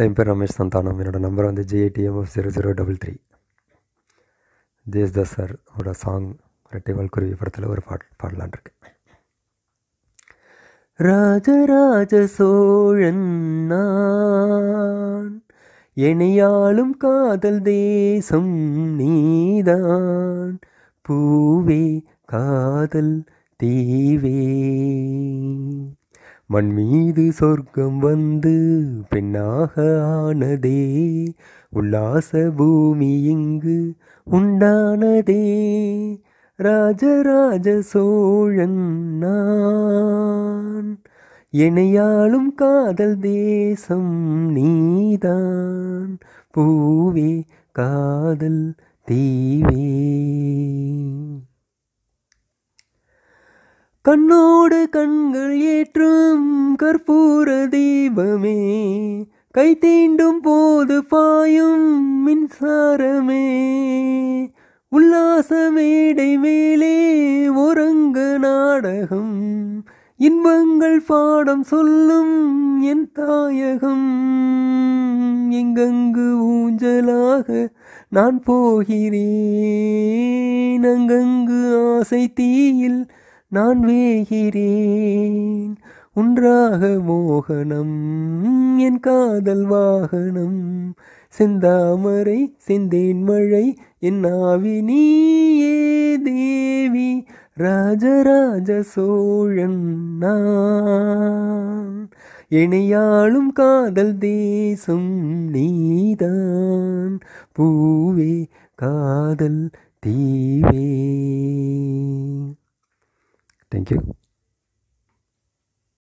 என் பேர் ரமேஷ் சந்தானம் என்னோடய நம்பர் வந்து GITMF zero zero double three த சார் ஓட சாங் ரெட்டைவால் குருவி படத்தில் ஒரு பாட் பாடலான் இருக்கு ராஜராஜ சோழன் நான் எனையாளும் காதல் தேசம் நீதான் பூவே காதல் தீவே மண் மீது சொர்க்கம் வந்து பெண்ணாக ஆனதே உல்லாச பூமி இங்கு உண்டானதே ராஜராஜ சோழன் நான் என்னையாளும் காதல் தேசம் நீதான் பூவே காதல் தீவே கண்ணோடு கண்கள் ஏற்றும் கற்பூர தீபமே கை தீண்டும் போது பாயும் மின்சாரமே உல்லாச மேடை மேலே உறங்க நாடகம் இன்பங்கள் பாடம் சொல்லும் என் தாயகம் எங்கங்கு ஊஞ்சலாக நான் போகிறேன் அங்கங்கு ஆசை தீயில் நான் வேகிறேன் உன்றாக மோகனம் என் காதல் வாகனம் செந்தாமரை செந்தேன் மழை என் ஆவி நீயே தேவி ராஜராஜ சோழன் இணையாளும் காதல் தேசம் நீதான் பூவே காதல் தீவே Thank you.